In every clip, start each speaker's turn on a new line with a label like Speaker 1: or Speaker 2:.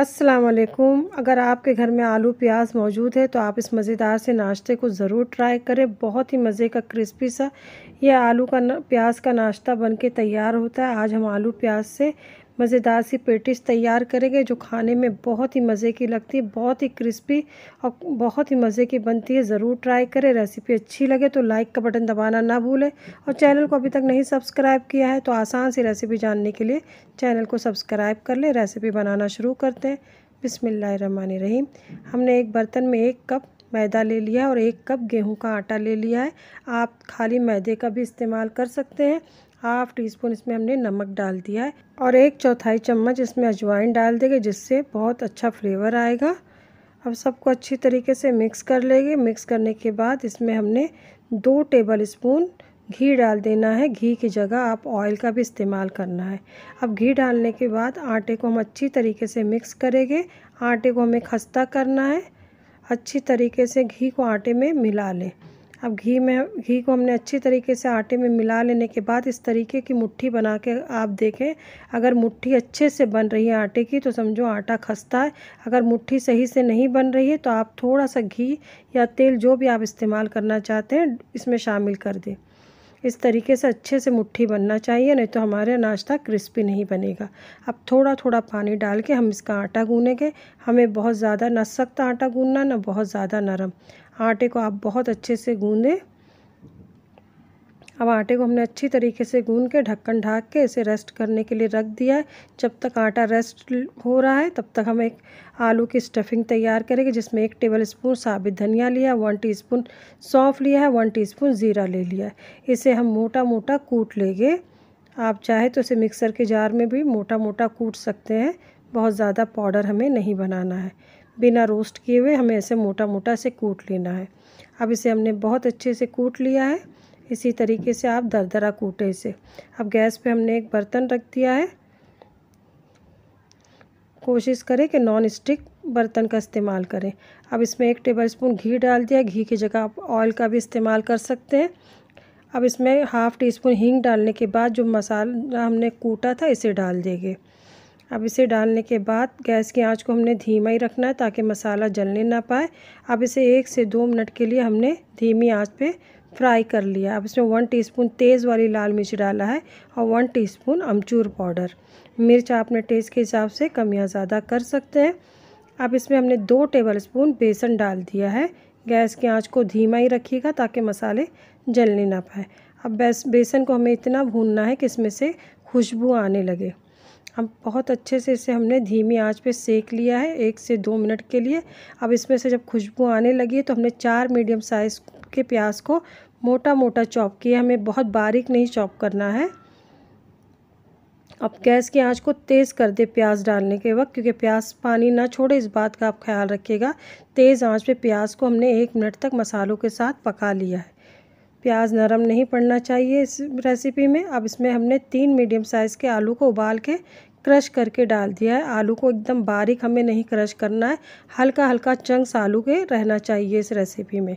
Speaker 1: असलकुम अगर आपके घर में आलू प्याज मौजूद है तो आप इस मज़ेदार से नाश्ते को ज़रूर ट्राई करें बहुत ही मज़े का क्रिस्पी सा यह आलू का न, प्याज का नाश्ता बनके तैयार होता है आज हम आलू प्याज से मज़ेदार सी पेटिस तैयार करेंगे जो खाने में बहुत ही मज़े की लगती है बहुत ही क्रिस्पी और बहुत ही मज़े की बनती है ज़रूर ट्राई करें रेसिपी अच्छी लगे तो लाइक का बटन दबाना ना भूलें और चैनल को अभी तक नहीं सब्सक्राइब किया है तो आसान सी रेसिपी जानने के लिए चैनल को सब्सक्राइब कर लें रेसिपी बनाना शुरू करते हैं रहीम हमने एक बर्तन में एक कप मैदा ले लिया और एक कप गेहूं का आटा ले लिया है आप खाली मैदे का भी इस्तेमाल कर सकते हैं हाफ टी स्पून इसमें हमने नमक डाल दिया है और एक चौथाई चम्मच इसमें अजवाइन डाल देंगे जिससे बहुत अच्छा फ्लेवर आएगा अब सबको अच्छी तरीके से मिक्स कर लेंगे मिक्स करने के बाद इसमें हमने दो टेबल स्पून घी डाल देना है घी की जगह आप ऑयल का भी इस्तेमाल करना है अब घी डालने के बाद आटे को हम अच्छी तरीके से मिक्स करेंगे आटे को हमें खस्ता करना है अच्छी तरीके से घी को आटे में मिला लें अब घी में घी को हमने अच्छी तरीके से आटे में मिला लेने के बाद इस तरीके की मुट्ठी बना के आप देखें अगर मुट्ठी अच्छे से बन रही है आटे की तो समझो आटा खस्ता है अगर मुट्ठी सही से नहीं बन रही है तो आप थोड़ा सा घी या तेल जो भी आप इस्तेमाल करना चाहते हैं इसमें शामिल कर दें इस तरीके से अच्छे से मुट्ठी बनना चाहिए नहीं तो हमारा नाश्ता क्रिस्पी नहीं बनेगा अब थोड़ा थोड़ा पानी डाल के हम इसका आटा गूँगे हमें बहुत ज़्यादा न सख्त आटा गूँना ना बहुत ज़्यादा नरम आटे को आप बहुत अच्छे से गूँधें अब आटे को हमने अच्छी तरीके से गून के ढक्कन ढाक के इसे रेस्ट करने के लिए रख दिया है जब तक आटा रेस्ट हो रहा है तब तक हम एक आलू की स्टफिंग तैयार करेंगे जिसमें एक टेबल स्पून साबित धनिया लिया है वन टी स्पून सौंफ लिया है वन टी स्पून ज़ीरा ले लिया है इसे हम मोटा मोटा कूट लेंगे आप चाहे तो इसे मिक्सर के जार में भी मोटा मोटा कूट सकते हैं बहुत ज़्यादा पाउडर हमें नहीं बनाना है बिना रोस्ट किए हुए हमें ऐसे मोटा मोटा से कूट लेना है अब इसे हमने बहुत अच्छे से कूट लिया है इसी तरीके से आप दरदरा कूटें इसे अब गैस पे हमने एक बर्तन रख दिया है कोशिश करें कि नॉन स्टिक बर्तन का इस्तेमाल करें अब इसमें एक टेबल स्पून घी डाल दिया घी की जगह आप ऑयल का भी इस्तेमाल कर सकते हैं अब इसमें हाफ़ टी स्पून हींग डालने के बाद जो मसाला हमने कूटा था इसे डाल देंगे अब इसे डालने के बाद गैस की आंच को हमने धीमा ही रखना है ताकि मसाला जलने ना पाए अब इसे एक से दो मिनट के लिए हमने धीमी आंच पे फ्राई कर लिया अब इसमें वन टीस्पून तेज़ वाली लाल मिर्च डाला है और वन टीस्पून अमचूर पाउडर मिर्च आपने टेस्ट के हिसाब से कम या ज़्यादा कर सकते हैं अब इसमें हमने दो टेबल स्पून बेसन डाल दिया है गैस की आंच को धीमा ही रखिएगा ताकि मसाले जलने ना पाए अब बेस बेसन को हमें इतना भूनना है कि इसमें से खुशबू आने लगे अब बहुत अच्छे से इसे हमने धीमी आंच पे सेक लिया है एक से दो मिनट के लिए अब इसमें से जब खुशबू आने लगी है तो हमने चार मीडियम साइज़ के प्याज को मोटा मोटा चॉप किया हमें बहुत बारीक नहीं चॉप करना है अब गैस की आंच को तेज़ कर दे प्याज डालने के वक्त क्योंकि प्याज पानी ना छोड़े इस बात का आप ख्याल रखिएगा तेज़ आंच पे प्याज को हमने एक मिनट तक मसालों के साथ पका लिया है प्याज नरम नहीं पड़ना चाहिए इस रेसिपी में अब इसमें हमने तीन मीडियम साइज़ के आलू को उबाल के क्रश करके डाल दिया है आलू को एकदम बारीक हमें नहीं क्रश करना है हल्का हल्का चंक्स आलू के रहना चाहिए इस रेसिपी में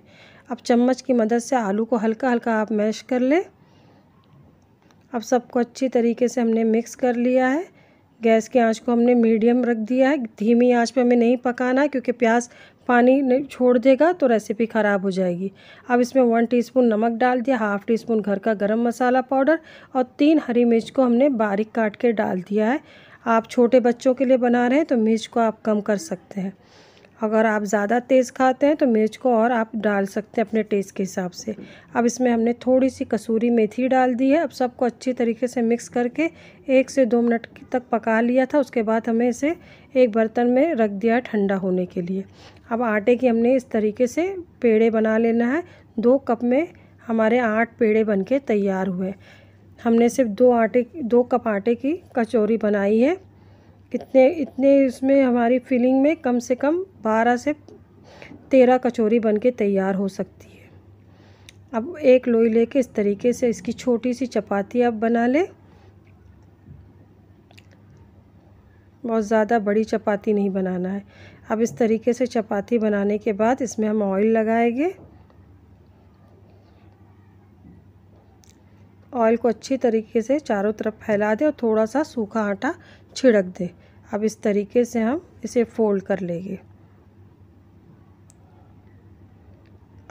Speaker 1: अब चम्मच की मदद से आलू को हल्का हल्का आप मैश कर लें अब सबको अच्छी तरीके से हमने मिक्स कर लिया है गैस की आंच को हमने मीडियम रख दिया है धीमी आंच पे हमें नहीं पकाना है क्योंकि प्याज पानी छोड़ देगा तो रेसिपी ख़राब हो जाएगी अब इसमें वन टीस्पून नमक डाल दिया हाफ़ टी स्पून घर का गरम मसाला पाउडर और तीन हरी मिर्च को हमने बारीक काट के डाल दिया है आप छोटे बच्चों के लिए बना रहे हैं तो मिर्च को आप कम कर सकते हैं अगर आप ज़्यादा तेज़ खाते हैं तो मिर्च को और आप डाल सकते हैं अपने टेस्ट के हिसाब से अब इसमें हमने थोड़ी सी कसूरी मेथी डाल दी है अब सबको अच्छी तरीके से मिक्स करके एक से दो मिनट तक पका लिया था उसके बाद हमें इसे एक बर्तन में रख दिया ठंडा होने के लिए अब आटे की हमने इस तरीके से पेड़े बना लेना है दो कप में हमारे आठ पेड़े बन के तैयार हुए हमने सिर्फ दो आटे दो कप आटे की कचौरी बनाई है कितने इतने इसमें हमारी फिलिंग में कम से कम बारह से तेरह कचौरी बन के तैयार हो सकती है अब एक लोई लेके इस तरीके से इसकी छोटी सी चपाती आप बना लें बहुत ज़्यादा बड़ी चपाती नहीं बनाना है अब इस तरीके से चपाती बनाने के बाद इसमें हम ऑयल लगाएंगे ऑयल को अच्छी तरीके से चारों तरफ फैला दें और थोड़ा सा सूखा आटा छिड़क दें अब इस तरीके से हम इसे फोल्ड कर लेंगे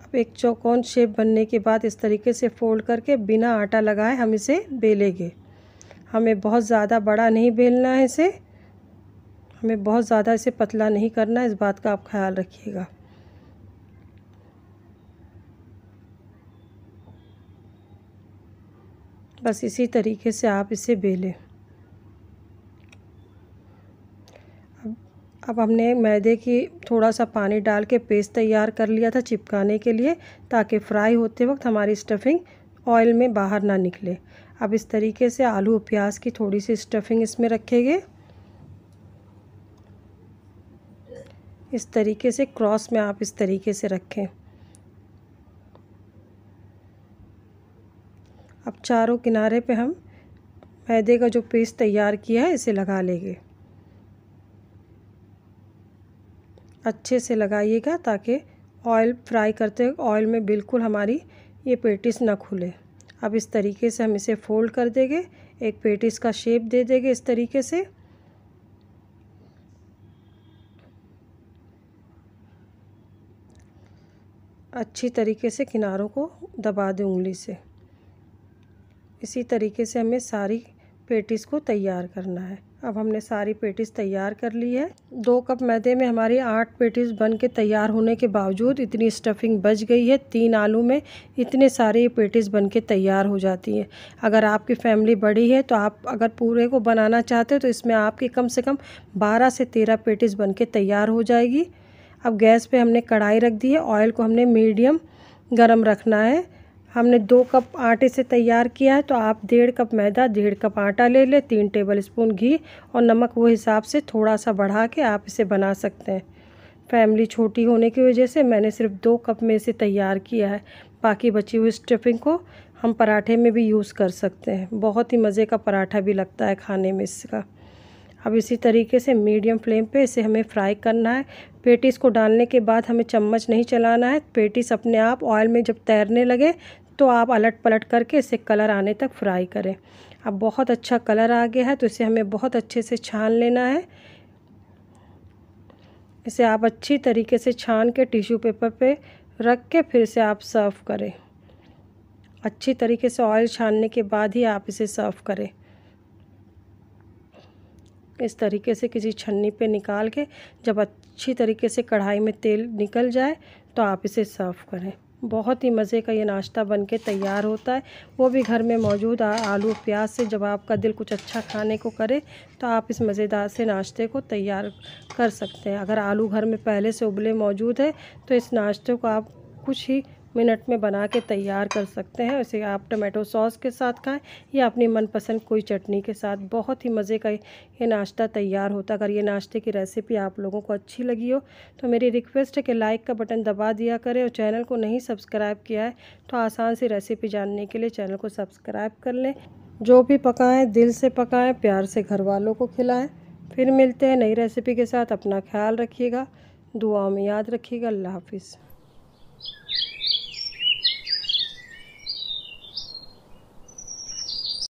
Speaker 1: अब एक चौकोन शेप बनने के बाद इस तरीके से फोल्ड करके बिना आटा लगाए हम इसे बेलेंगे हमें बहुत ज़्यादा बड़ा नहीं बेलना है इसे हमें बहुत ज़्यादा इसे पतला नहीं करना इस बात का आप ख्याल रखिएगा बस इसी तरीके से आप इसे बेलें अब अब हमने मैदे की थोड़ा सा पानी डाल के पेस्ट तैयार कर लिया था चिपकाने के लिए ताकि फ्राई होते वक्त हमारी स्टफिंग ऑयल में बाहर ना निकले अब इस तरीके से आलू और प्याज की थोड़ी सी स्टफिंग इसमें रखेंगे इस तरीके से क्रॉस में आप इस तरीके से रखें चारों किनारे पे हम मैदे का जो पेस्ट तैयार किया है इसे लगा लेंगे अच्छे से लगाइएगा ताकि ऑयल फ्राई करते ऑयल में बिल्कुल हमारी ये पेटिस ना खुले अब इस तरीके से हम इसे फोल्ड कर देंगे एक पेटिस का शेप दे देंगे इस तरीके से अच्छी तरीके से किनारों को दबा दें उंगली से इसी तरीके से हमें सारी पेटिस को तैयार करना है अब हमने सारी पेटिस तैयार कर ली है दो कप मैदे में हमारी आठ पेटिस बन के तैयार होने के बावजूद इतनी स्टफिंग बच गई है तीन आलू में इतने सारे पेटिस बन के तैयार हो जाती हैं अगर आपकी फैमिली बड़ी है तो आप अगर पूरे को बनाना चाहते हो तो इसमें आपकी कम से कम बारह से तेरह पेटिस बन के तैयार हो जाएगी अब गैस पर हमने कढ़ाई रख दी है ऑयल को हमने मीडियम गर्म रखना है हमने दो कप आटे से तैयार किया है तो आप डेढ़ कप मैदा डेढ़ कप आटा ले लें तीन टेबल स्पून घी और नमक वो हिसाब से थोड़ा सा बढ़ा के आप इसे बना सकते हैं फैमिली छोटी होने की वजह से मैंने सिर्फ दो कप में इसे तैयार किया है बाकी बची हुई स्टफिंग को हम पराठे में भी यूज़ कर सकते हैं बहुत ही मज़े का पराठा भी लगता है खाने में इसका अब इसी तरीके से मीडियम फ्लेम पे इसे हमें फ्राई करना है पेटीस को डालने के बाद हमें चम्मच नहीं चलाना है पेटीस अपने आप ऑयल में जब तैरने लगे तो आप अलट पलट करके इसे कलर आने तक फ्राई करें अब बहुत अच्छा कलर आ गया है तो इसे हमें बहुत अच्छे से छान लेना है इसे आप अच्छी तरीके से छान के टिश्यू पेपर पे रख के फिर से आप सर्व करें अच्छी तरीके से ऑयल छानने के बाद ही आप इसे सर्व करें इस तरीके से किसी छन्नी पे निकाल के जब अच्छी तरीके से कढ़ाई में तेल निकल जाए तो आप इसे सर्व करें बहुत ही मज़े का ये नाश्ता बन के तैयार होता है वो भी घर में मौजूद आलू प्याज से जब आपका दिल कुछ अच्छा खाने को करे तो आप इस मज़ेदार से नाश्ते को तैयार कर सकते हैं अगर आलू घर में पहले से उबले मौजूद है तो इस नाश्ते को आप कुछ ही मिनट में बना के तैयार कर सकते हैं उसे आप टमाटो सॉस के साथ खाएं या अपनी मनपसंद कोई चटनी के साथ बहुत ही मज़े का ये नाश्ता तैयार होता अगर ये नाश्ते की रेसिपी आप लोगों को अच्छी लगी हो तो मेरी रिक्वेस्ट है कि लाइक का बटन दबा दिया करें और चैनल को नहीं सब्सक्राइब किया है तो आसान सी रेसिपी जानने के लिए चैनल को सब्सक्राइब कर लें जो भी पकाएँ दिल से पकाएँ प्यार से घर वालों को खिलाएँ फिर मिलते हैं नई रेसिपी के साथ अपना ख्याल रखिएगा दुआ में याद रखिएगा अल्लाह हाफिज़